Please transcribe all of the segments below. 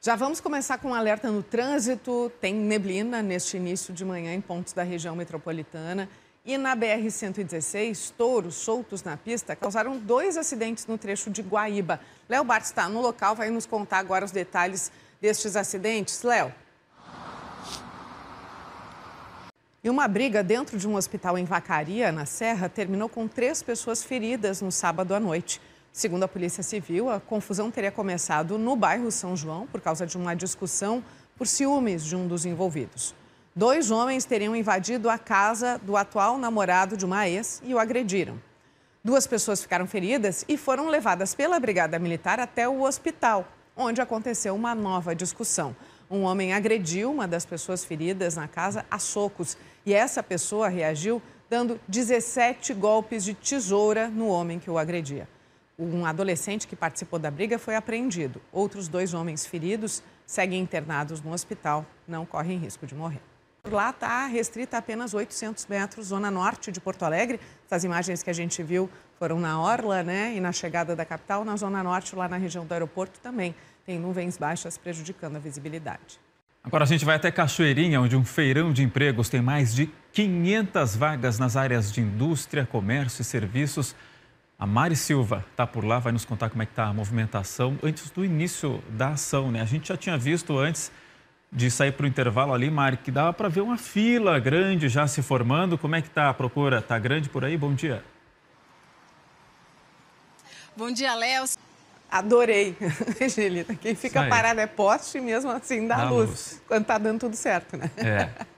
Já vamos começar com um alerta no trânsito. Tem neblina neste início de manhã em pontos da região metropolitana. E na BR-116, touros soltos na pista causaram dois acidentes no trecho de Guaíba. Léo Bart está no local, vai nos contar agora os detalhes destes acidentes. Léo. E uma briga dentro de um hospital em Vacaria, na Serra, terminou com três pessoas feridas no sábado à noite. Segundo a Polícia Civil, a confusão teria começado no bairro São João por causa de uma discussão por ciúmes de um dos envolvidos. Dois homens teriam invadido a casa do atual namorado de uma ex e o agrediram. Duas pessoas ficaram feridas e foram levadas pela Brigada Militar até o hospital, onde aconteceu uma nova discussão. Um homem agrediu uma das pessoas feridas na casa a socos e essa pessoa reagiu dando 17 golpes de tesoura no homem que o agredia. Um adolescente que participou da briga foi apreendido. Outros dois homens feridos seguem internados no hospital, não correm risco de morrer. Por lá está restrita a apenas 800 metros, zona norte de Porto Alegre. Essas imagens que a gente viu foram na Orla né, e na chegada da capital, na zona norte, lá na região do aeroporto também. Tem nuvens baixas prejudicando a visibilidade. Agora a gente vai até Cachoeirinha, onde um feirão de empregos tem mais de 500 vagas nas áreas de indústria, comércio e serviços a Mari Silva está por lá, vai nos contar como é que está a movimentação antes do início da ação. Né? A gente já tinha visto antes de sair para o intervalo ali, Mari, que dava para ver uma fila grande já se formando. Como é que está a procura? Está grande por aí? Bom dia. Bom dia, Léo. Adorei, Angelina. Quem fica parado é poste, mesmo assim dá, dá luz. luz. Quando está dando tudo certo, né? É.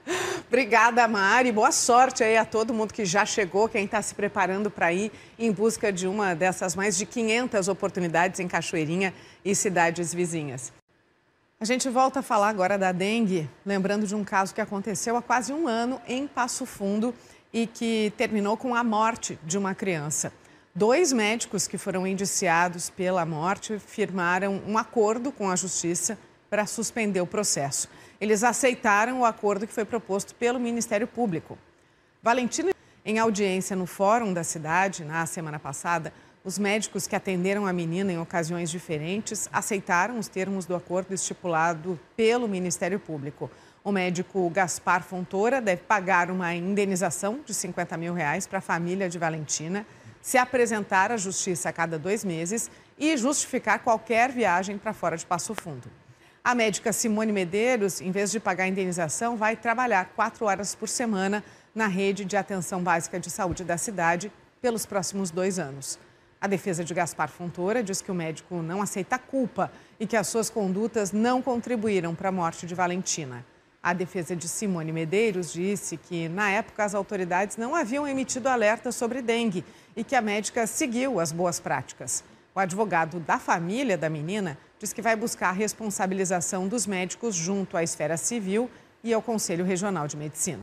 Obrigada, Mari. Boa sorte aí a todo mundo que já chegou, quem está se preparando para ir em busca de uma dessas mais de 500 oportunidades em Cachoeirinha e cidades vizinhas. A gente volta a falar agora da dengue, lembrando de um caso que aconteceu há quase um ano em Passo Fundo e que terminou com a morte de uma criança. Dois médicos que foram indiciados pela morte firmaram um acordo com a justiça para suspender o processo. Eles aceitaram o acordo que foi proposto pelo Ministério Público. Valentino, em audiência no Fórum da Cidade, na semana passada, os médicos que atenderam a menina em ocasiões diferentes aceitaram os termos do acordo estipulado pelo Ministério Público. O médico Gaspar Fontoura deve pagar uma indenização de 50 mil reais para a família de Valentina, se apresentar à justiça a cada dois meses e justificar qualquer viagem para fora de Passo Fundo. A médica Simone Medeiros, em vez de pagar a indenização, vai trabalhar quatro horas por semana na rede de atenção básica de saúde da cidade pelos próximos dois anos. A defesa de Gaspar Fontoura diz que o médico não aceita a culpa e que as suas condutas não contribuíram para a morte de Valentina. A defesa de Simone Medeiros disse que, na época, as autoridades não haviam emitido alerta sobre dengue e que a médica seguiu as boas práticas. O advogado da família da menina diz que vai buscar a responsabilização dos médicos junto à esfera civil e ao Conselho Regional de Medicina.